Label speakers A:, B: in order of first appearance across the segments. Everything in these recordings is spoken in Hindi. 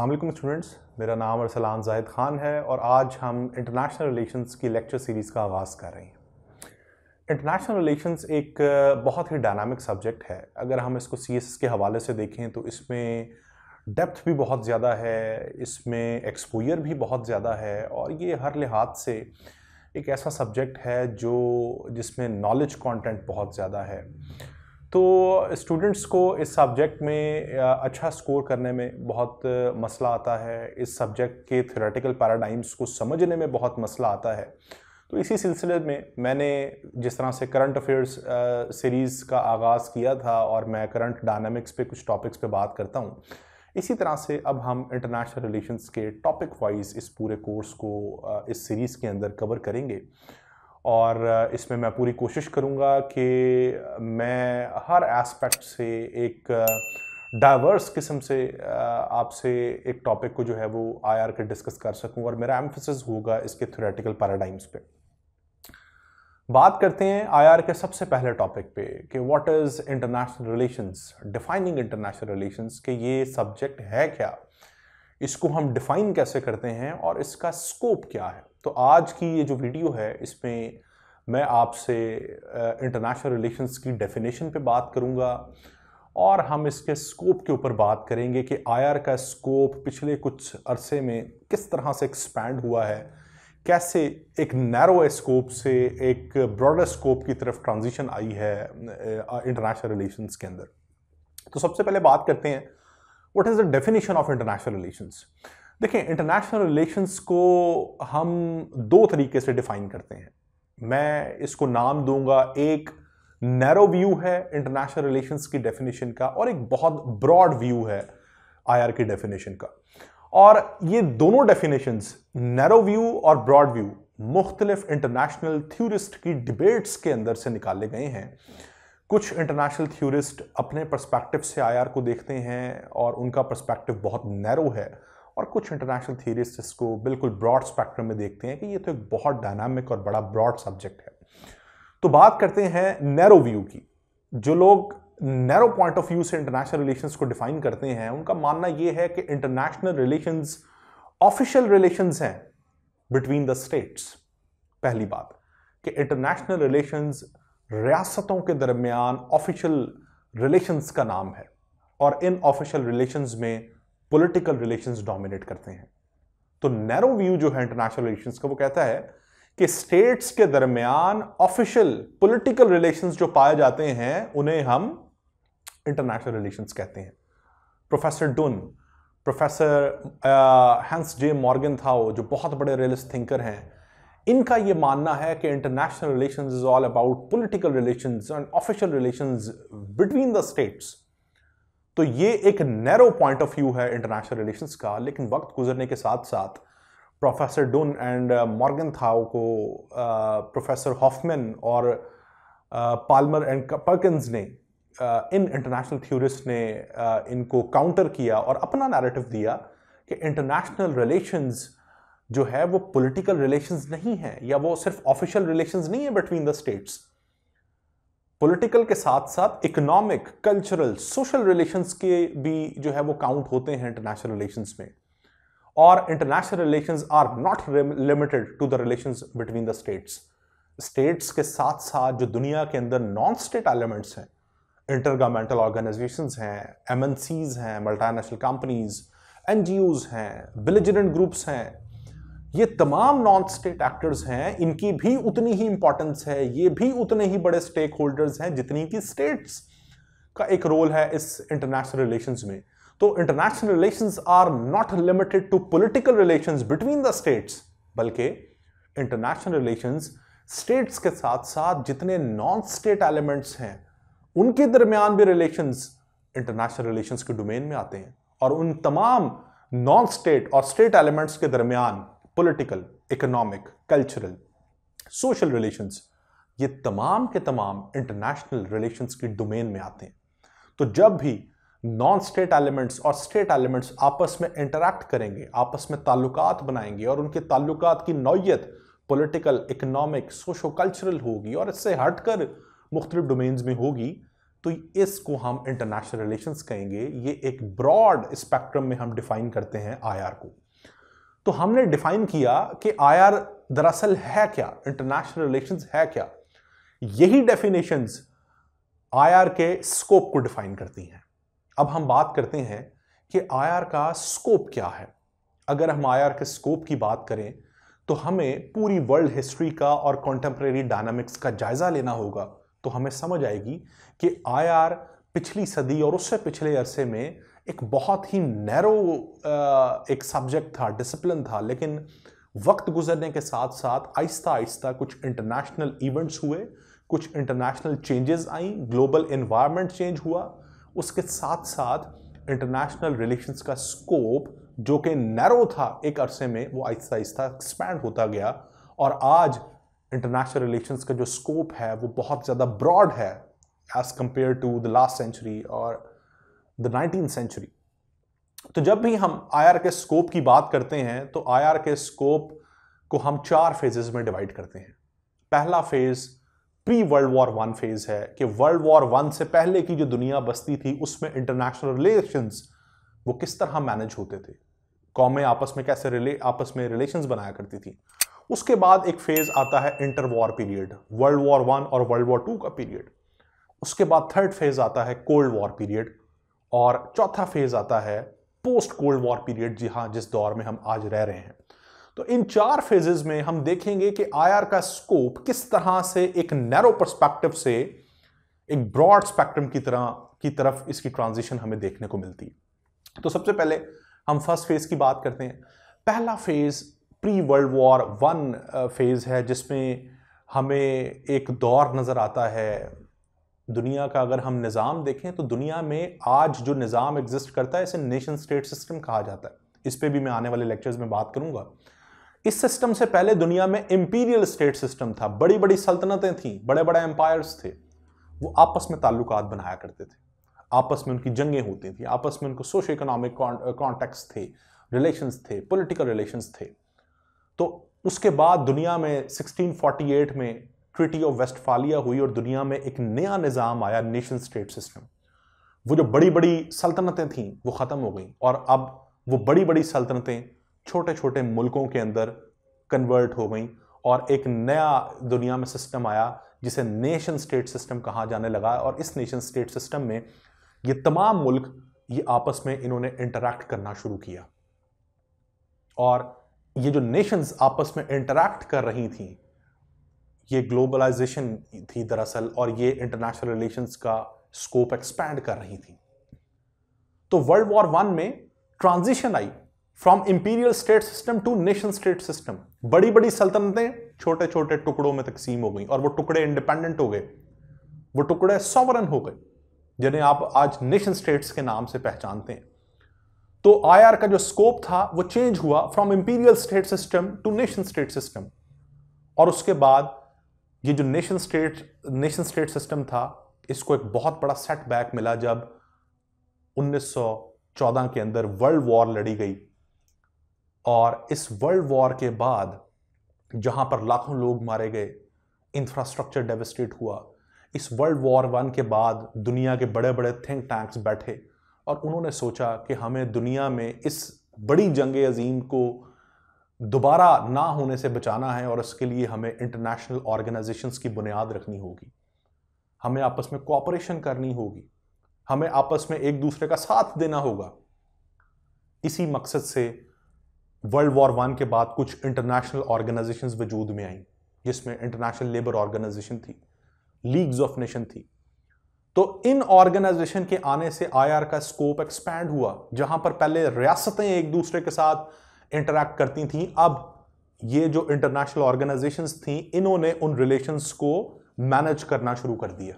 A: अल्लाम स्टूडेंट्स मेरा नाम अरसलान जाहिद ख़ान है और आज हम इंटरनेशनल रिलेशंस की लेक्चर सीरीज़ का आगाज़ कर रहे हैं इंटरनेशनल रिलेशंस एक बहुत ही डायनामिक सब्जेक्ट है अगर हम इसको सी के हवाले से देखें तो इसमें डेप्थ भी बहुत ज़्यादा है इसमें एक्सपोजर भी बहुत ज़्यादा है और ये हर लिहाज से एक ऐसा सब्जेक्ट है जो जिसमें नॉलेज कॉन्टेंट बहुत ज़्यादा है तो स्टूडेंट्स को इस सब्जेक्ट में अच्छा स्कोर करने में बहुत मसला आता है इस सब्जेक्ट के थ्योरेटिकल पैराडाइम्स को समझने में बहुत मसला आता है तो इसी सिलसिले में मैंने जिस तरह से करंट अफेयर्स सीरीज़ का आगाज़ किया था और मैं करंट डायनामिक्स पे कुछ टॉपिक्स पे बात करता हूँ इसी तरह से अब हम इंटरनेशनल रिलेशंस के टॉपिक वाइज इस पूरे कोर्स को इस सीरीज़ के अंदर कवर करेंगे और इसमें मैं पूरी कोशिश करूँगा कि मैं हर एस्पेक्ट से एक डाइवर्स किस्म से आपसे एक टॉपिक को जो है वो आर के डिस्कस कर सकूं और मेरा एम्फोसिस होगा इसके थ्योरेटिकल पैराडाइम्स पे बात करते हैं आईआर के सबसे पहले टॉपिक पे कि what is international relations defining international relations के ये सब्जेक्ट है क्या इसको हम डिफाइन कैसे करते हैं और इसका स्कोप क्या है तो आज की ये जो वीडियो है इसमें मैं आपसे इंटरनेशनल रिलेशंस की डेफिनेशन पे बात करूँगा और हम इसके स्कोप के ऊपर बात करेंगे कि आईआर का स्कोप पिछले कुछ अरसे में किस तरह से एक्सपैंड हुआ है कैसे एक नैरो स्कोप से एक ब्रॉडर स्कोप की तरफ ट्रांजिशन आई है इंटरनेशनल रिलेशंस के अंदर तो सबसे पहले बात करते हैं what is the definition of international relations देखें इंटरनेशनल रिलेशंस को हम दो तरीके से डिफाइन करते हैं मैं इसको नाम दूंगा एक नैरो व्यू है इंटरनेशनल रिलेशंस की डेफिनेशन का और एक बहुत ब्रॉड व्यू है आईआर की डेफिनेशन का और ये दोनों डेफिनेशंस नैरो व्यू और ब्रॉड व्यू मुख्तलिफ इंटरनेशनल थ्योरिस्ट की डिबेट्स के अंदर से निकाले गए हैं कुछ इंटरनेशनल थ्योरिस्ट अपने पर्सपेक्टिव से आईआर को देखते हैं और उनका पर्सपेक्टिव बहुत नैरो है और कुछ इंटरनेशनल थियरिस्ट इसको बिल्कुल ब्रॉड स्पेक्ट्रम में देखते हैं कि ये तो एक बहुत डायनामिक और बड़ा ब्रॉड सब्जेक्ट है तो बात करते हैं नैरो व्यू की जो लोग नैरो पॉइंट ऑफ व्यू से इंटरनेशनल रिलेशंस को डिफाइन करते हैं उनका मानना यह है कि इंटरनेशनल रिलेशंस ऑफिशियल रिलेशंस हैं बिटवीन द स्टेट्स पहली बात कि इंटरनेशनल रिलेशंस रियासतों के दरमियान ऑफिशियल रिलेशंस का नाम है और इन ऑफिशियल रिलेशंस में पॉलिटिकल रिलेशंस डोमिनेट करते हैं तो नैरो व्यू जो है इंटरनेशनल रिलेशंस का वो कहता है कि स्टेट्स के दरमियान ऑफिशियल पॉलिटिकल रिलेशंस जो पाए जाते हैं उन्हें हम इंटरनेशनल रिलेशंस कहते हैं professor Dunn professor Hans J Morgenthau जो बहुत बड़े रियलिस्ट थिंकर हैं इनका ये मानना है कि international relations is all about political relations and official relations between the states तो ये एक नैरो पॉइंट ऑफ व्यू है इंटरनेशनल रिलेशंस का लेकिन वक्त गुजरने के साथ साथ professor Dunn and Morgenthau को प्रोफेसर uh, हॉफमैन और पालमर एंड पर्किंस ने uh, इन इंटरनेशनल थ्योरिस्ट ने uh, इनको काउंटर किया और अपना नैरेटिव दिया कि इंटरनेशनल रिलेशंस जो है वो पॉलिटिकल रिलेशंस नहीं है या वो सिर्फ ऑफिशियल रिलेशंस नहीं है बिटवीन द स्टेट्स पॉलिटिकल के साथ साथ इकोनॉमिक कल्चरल सोशल रिलेशंस के भी जो है वो काउंट होते हैं इंटरनेशनल रिलेशंस में और international relations are not limited to the relations between the states states के साथ साथ जो दुनिया के अंदर नॉन स्टेट एलिमेंट्स हैं गवर्नमेंटल ऑर्गेनाइजेशन हैं एम हैं मल्टानेशनल कंपनीज एन हैं बिलिजनेंट ग्रुप्स हैं ये तमाम नॉन स्टेट एक्टर्स हैं इनकी भी उतनी ही इंपॉर्टेंस है ये भी उतने ही बड़े स्टेक होल्डर्स हैं जितनी कि स्टेट्स का एक रोल है इस इंटरनेशनल रिलेशन में तो international relation are not limited to political relation between the states बल्कि इंटरनेशनल रिलेशन स्टेट्स के साथ साथ जितने नॉन स्टेट एलिमेंट्स हैं उनके दरमियान भी रिलेशन इंटरनेशनल रिलेशन के डोमेन में आते हैं और उन तमाम नॉन स्टेट और स्टेट एलिमेंट्स के दरमियान political economic cultural social relations ये तमाम के तमाम इंटरनेशनल रिलेशंस की डोमेन में आते हैं तो जब भी नॉन स्टेट एलिमेंट्स और स्टेट एलिमेंट्स आपस में इंटरैक्ट करेंगे आपस में ताल्लुकात बनाएंगे और उनके ताल्लुकात की नौीयत पॉलिटिकल इकोनॉमिक सोशो कल्चरल होगी और इससे हटकर मुख्तलिफ डोमेन्स में होगी तो इसको हम इंटरनेशनल रिलेशंस कहेंगे ये एक ब्रॉड स्पेक्ट्रम में हम डिफाइन करते हैं आई को तो हमने डिफाइन किया कि आईआर दरअसल है क्या इंटरनेशनल रिलेशंस है क्या यही डेफिनेशंस आईआर के स्कोप को डिफाइन करती हैं अब हम बात करते हैं कि आईआर का स्कोप क्या है अगर हम आईआर के स्कोप की बात करें तो हमें पूरी वर्ल्ड हिस्ट्री का और कॉन्टेम्प्रेरी डायनामिक्स का जायज़ा लेना होगा तो हमें समझ आएगी कि आईआर पिछली सदी और उससे पिछले अरसे में एक बहुत ही नैरो uh, एक सब्जेक्ट था डिसिप्लिन था लेकिन वक्त गुजरने के साथ साथ आहिस्ता आहिस्ता कुछ इंटरनेशनल इवेंट्स हुए कुछ इंटरनेशनल चेंजेस आई ग्लोबल इन्वायरमेंट चेंज हुआ उसके साथ साथ इंटरनेशनल रिलेशंस का स्कोप जो कि नैरो था एक अरसे में वो आहिस्ता आहिस्ता एक्सपैंड होता गया और आज इंटरनेशनल रिलेशंस का जो स्कोप है वो बहुत ज़्यादा ब्रॉड है as compared to the last century और द नाइनटीन सेंचुरी तो जब भी हम आईआर के स्कोप की बात करते हैं तो आईआर के स्कोप को हम चार फेजेस में डिवाइड करते हैं पहला phase pre world war one phase है कि वर्ल्ड वॉर वन से पहले की जो दुनिया बसती थी उसमें इंटरनेशनल रिलेशंस वो किस तरह मैनेज होते थे कौमें आपस में कैसे रिले आपस में रिलेशंस बनाया करती थी उसके बाद एक फेज आता है inter war period world war one और वर्ल्ड वॉर टू का पीरियड उसके बाद थर्ड फेज आता है कोल्ड वॉर पीरियड और चौथा फेज आता है पोस्ट कोल्ड वॉर पीरियड जी हाँ जिस दौर में हम आज रह रहे हैं तो इन चार फेजेज में हम देखेंगे कि आईआर का स्कोप किस तरह से एक नैरो परस्पेक्टिव से एक ब्रॉड स्पेक्ट्रम की तरह की तरफ इसकी ट्रांजिशन हमें देखने को मिलती है तो सबसे पहले हम फर्स्ट फेज की बात करते हैं पहला phase pre world war one phase है जिसमें हमें एक दौर नज़र आता है दुनिया का अगर हम निज़ाम देखें तो दुनिया में आज जो निज़ाम एग्जिस्ट करता है इसे नेशन स्टेट सिस्टम कहा जाता है इस पर भी मैं आने वाले लेक्चर्स में बात करूंगा इस सिस्टम से पहले दुनिया में इम्पीरियल स्टेट सिस्टम था बड़ी बड़ी सल्तनतें थीं बड़े बड़े एम्पायर्स थे वो आपस में ताल्लुक बनाया करते थे आपस में उनकी जंगें होती थी आपस में उनको सोशो इकोनॉमिक कॉन्टेक्ट थे रिलेशंस थे पॉलिटिकल रिलेशंस थे तो उसके बाद दुनिया में 1648 में ट्रिटी ऑफ वेस्टफालिया हुई और दुनिया में एक नया निज़ाम आया नेशन स्टेट सिस्टम वो जो बड़ी बड़ी सल्तनतें थीं वो ख़त्म हो गई और अब वो बड़ी बड़ी सल्तनतें छोटे छोटे मुल्कों के अंदर कन्वर्ट हो गई और एक नया दुनिया में सिस्टम आया जिसे नेशन स्टेट सिस्टम कहा जाने लगा और इस नेशन स्टेट सिस्टम में ये तमाम मुल्क ये आपस में इन्होंने इंटरेक्ट करना शुरू किया और ये जो नेशंस आपस में इंटरेक्ट कर रही थी ये ग्लोबलाइजेशन थी दरअसल और ये इंटरनेशनल रिलेशंस का स्कोप एक्सपैंड कर रही थी तो वर्ल्ड वॉर वन में ट्रांजिशन आई from imperial state system to nation state system बड़ी बड़ी सल्तनतें छोटे छोटे टुकड़ों में तकसीम हो गई और वो टुकड़े इंडिपेंडेंट हो गए वो टुकड़े सॉवरन हो गए जिन्हें आप आज नेशन स्टेट्स के नाम से पहचानते हैं तो आईआर का जो स्कोप था वो चेंज हुआ from imperial state system to nation state system और उसके बाद ये जो nation state nation state system था इसको एक बहुत बड़ा सेटबैक मिला जब 1914 के अंदर वर्ल्ड वॉर लड़ी गई और इस वर्ल्ड वॉर के बाद जहां पर लाखों लोग मारे गए इंफ्रास्ट्रक्चर डेवेस्टेट हुआ इस वर्ल्ड वॉर वन के बाद दुनिया के बड़े बड़े थिंक टैंक्स बैठे और उन्होंने सोचा कि हमें दुनिया में इस बड़ी जंग अजीम को दोबारा ना होने से बचाना है और इसके लिए हमें इंटरनेशनल ऑर्गेनाइजेशंस की बुनियाद रखनी होगी हमें आपस में कोऑपरेशन करनी होगी हमें आपस में एक दूसरे का साथ देना होगा इसी मकसद से वर्ल्ड वॉर वन के बाद कुछ इंटरनेशनल ऑर्गेनाइजेशन वजूद में आई जिसमें इंटरनेशनल लेबर ऑर्गेनाइजेशन थी लीग्स ऑफ नेशन थी तो इन ऑर्गेनाइजेशन के आने से आईआर का स्कोप एक्सपैंड हुआ जहां पर पहले रियासतें एक दूसरे के साथ इंटरैक्ट करती थी अब ये जो इंटरनेशनल ऑर्गेनाइजेशन थी इन्होंने उन रिलेशन को मैनेज करना शुरू कर दिया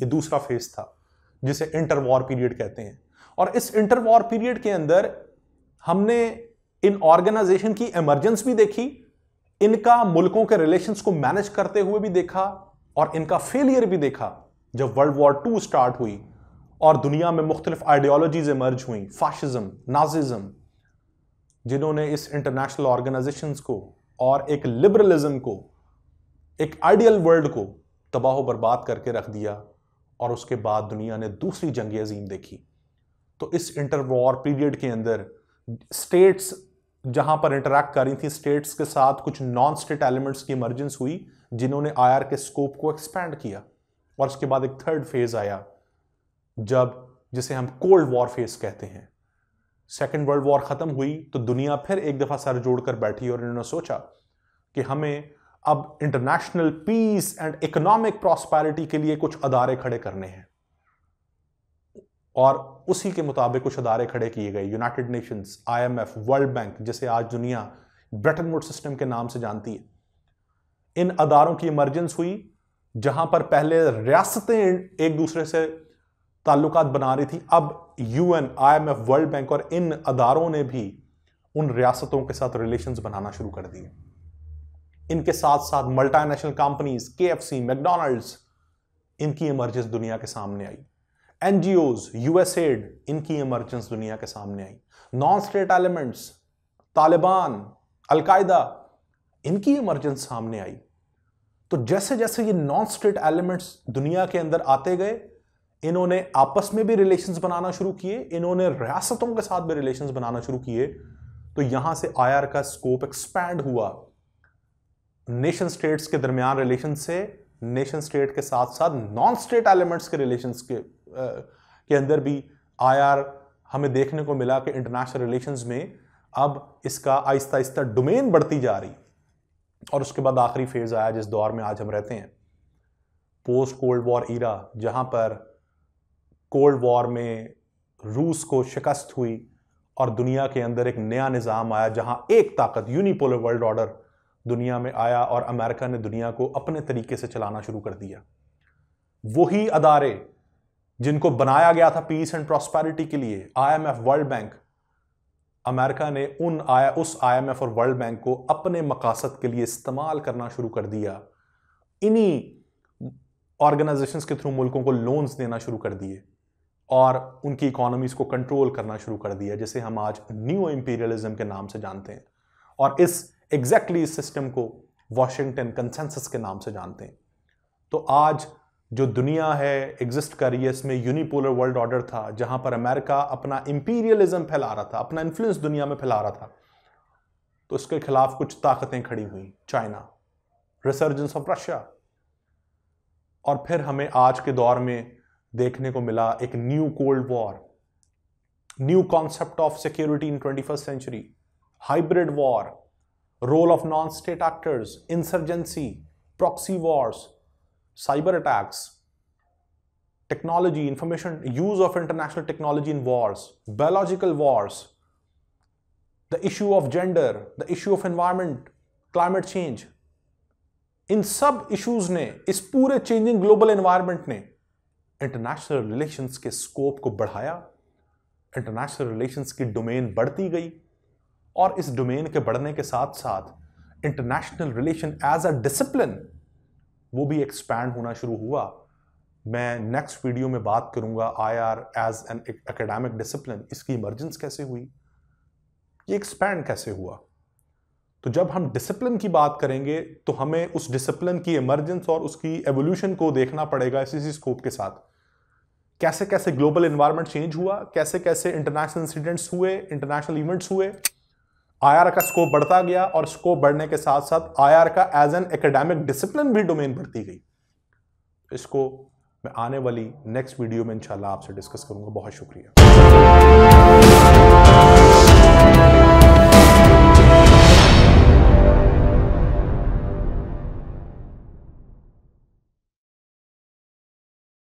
A: ये दूसरा फेज था जिसे इंटर वॉर पीरियड कहते हैं और इस इंटर वॉर पीरियड के अंदर हमने इन ऑर्गेनाइजेशन की इमरजेंस भी देखी इनका मुल्कों के रिलेशन को मैनेज करते हुए भी देखा और इनका फेलियर भी देखा जब वर्ल्ड वॉर टू स्टार्ट हुई और दुनिया में मुख्तलिफ आइडियोलॉजीज इमर्ज हुई फाशिज्म नाजिज्म जिन्होंने इस इंटरनेशनल ऑर्गेनाइजेशन को और एक लिबरलिज्म को एक आइडियल वर्ल्ड को तबाह बर्बाद करके रख दिया और उसके बाद दुनिया ने दूसरी जंग अजीम देखी तो इस इंटर वॉर पीरियड के अंदर स्टेट्स जहां पर इंटरेक्ट कर रही थी स्टेट्स के साथ कुछ नॉन स्टेट एलिमेंट्स की इमरजेंस हुई जिन्होंने आईआर के स्कोप को एक्सपेंड किया और उसके बाद एक थर्ड फेज आया जब जिसे हम कोल्ड वॉर फेज कहते हैं सेकेंड वर्ल्ड वॉर ख़त्म हुई तो दुनिया फिर एक दफ़ा सर जोड़कर बैठी और इन्होंने सोचा कि हमें अब international peace and economic prosperity के लिए कुछ अदारे खड़े करने हैं और उसी के मुताबिक कुछ अदारे खड़े किए गए United Nations IMF World Bank जिसे आज दुनिया ब्रेटन वुड सिस्टम के नाम से जानती है इन अदारों की इमरजेंस हुई जहां पर पहले रियासतें एक दूसरे से ताल्लुक बना रही थी अब यूएन एफ वर्ल्ड बैंक और इन अदारों ने भी उन रियासतों के साथ रिलेशन बनाना शुरू कर दिए इनके साथ साथ multinational companies K F C McDonald's इनकी इमरजेंस दुनिया के सामने आई एन जी यूएस यूएसएड इनकी इमरजेंस दुनिया के सामने आई non state elements Taliban Al Qaeda इनकी इमरजेंस सामने आई तो जैसे जैसे ये नॉन स्टेट एलिमेंट्स दुनिया के अंदर आते गए इन्होंने आपस में भी रिलेशंस बनाना शुरू किए इन्होंने रियासतों के साथ भी रिलेशंस बनाना शुरू किए तो यहां से आईआर का स्कोप एक्सपैंड हुआ नेशन स्टेट्स के दरमियान रिलेशन से नेशन स्टेट के साथ साथ नॉन स्टेट एलिमेंट्स के रिलेशन के के अंदर भी आईआर हमें देखने को मिला कि इंटरनेशनल रिलेशन में अब इसका आहिस्ता आहिस्ता डोमेन बढ़ती जा रही और उसके बाद आखिरी फेज आया जिस दौर में आज हम रहते हैं पोस्ट कोल्ड वॉर ईरा जहां पर कोल्ड वॉर में रूस को शिकस्त हुई और दुनिया के अंदर एक नया निज़ाम आया जहां एक ताकत यूनिपोलर वर्ल्ड ऑर्डर दुनिया में आया और अमेरिका ने दुनिया को अपने तरीके से चलाना शुरू कर दिया वही अदारे जिनको बनाया गया था पीस एंड प्रॉस्पैरिटी के लिए आईएमएफ वर्ल्ड बैंक अमेरिका ने उन आया उस आईएमएफ और वर्ल्ड बैंक को अपने मकासद के लिए इस्तेमाल करना शुरू कर दिया इन्हीं ऑर्गेनाइजेशंस के थ्रू मुल्कों को लोन्स देना शुरू कर दिए और उनकी इकोनॉमीज़ को कंट्रोल करना शुरू कर दिया जिसे हम आज न्यू इम्पीरियलिज्म के नाम से जानते हैं और इस एग्जैक्टली इस सिस्टम को वॉशिंगटन कंसेंसस के नाम से जानते हैं तो आज जो दुनिया है एग्जिस्ट कर रही है इसमें यूनिपोलर वर्ल्ड ऑर्डर था जहां पर अमेरिका अपना इम्पीरियलिज्म फैला रहा था अपना इन्फ्लुएंस दुनिया में फैला रहा था तो इसके खिलाफ कुछ ताकतें खड़ी हुई चाइना रिसर्जेंस ऑफ रशिया और फिर हमें आज के दौर में देखने को मिला एक new cold war new concept of security in twenty first century hybrid war role of non state actors insurgency proxy wars cyber attacks technology information use of international technology in wars biological wars the issue of gender the issue of environment climate change इन सब इश्यूज ने इस पूरे चेंजिंग ग्लोबल एनवायरमेंट ने इंटरनेशनल रिलेशंस के स्कोप को बढ़ाया इंटरनेशनल रिलेशंस की डोमेन बढ़ती गई और इस डोमेन के बढ़ने के साथ साथ international relation as a discipline वो भी एक्सपैंड होना शुरू हुआ मैं नेक्स्ट वीडियो में बात करूंगा IR as an academic discipline इसकी इमरजेंस कैसे हुई ये एक्सपैंड कैसे हुआ तो जब हम डिसिप्लिन की बात करेंगे तो हमें उस डिसिप्लिन की इमरजेंस और उसकी एवोल्यूशन को देखना पड़ेगा इसी स्कोप के साथ कैसे कैसे ग्लोबल इन्वायरमेंट चेंज हुआ कैसे कैसे इंटरनेशनल इंसिडेंट्स हुए इंटरनेशनल इवेंट्स हुए आईआर का स्कोप बढ़ता गया और स्कोप बढ़ने के साथ साथ आईआर का एज एन एकेडमिक डिसिप्लिन भी डोमेन बढ़ती गई इसको मैं आने वाली नेक्स्ट वीडियो में इंशाल्लाह आपसे डिस्कस करूंगा बहुत शुक्रिया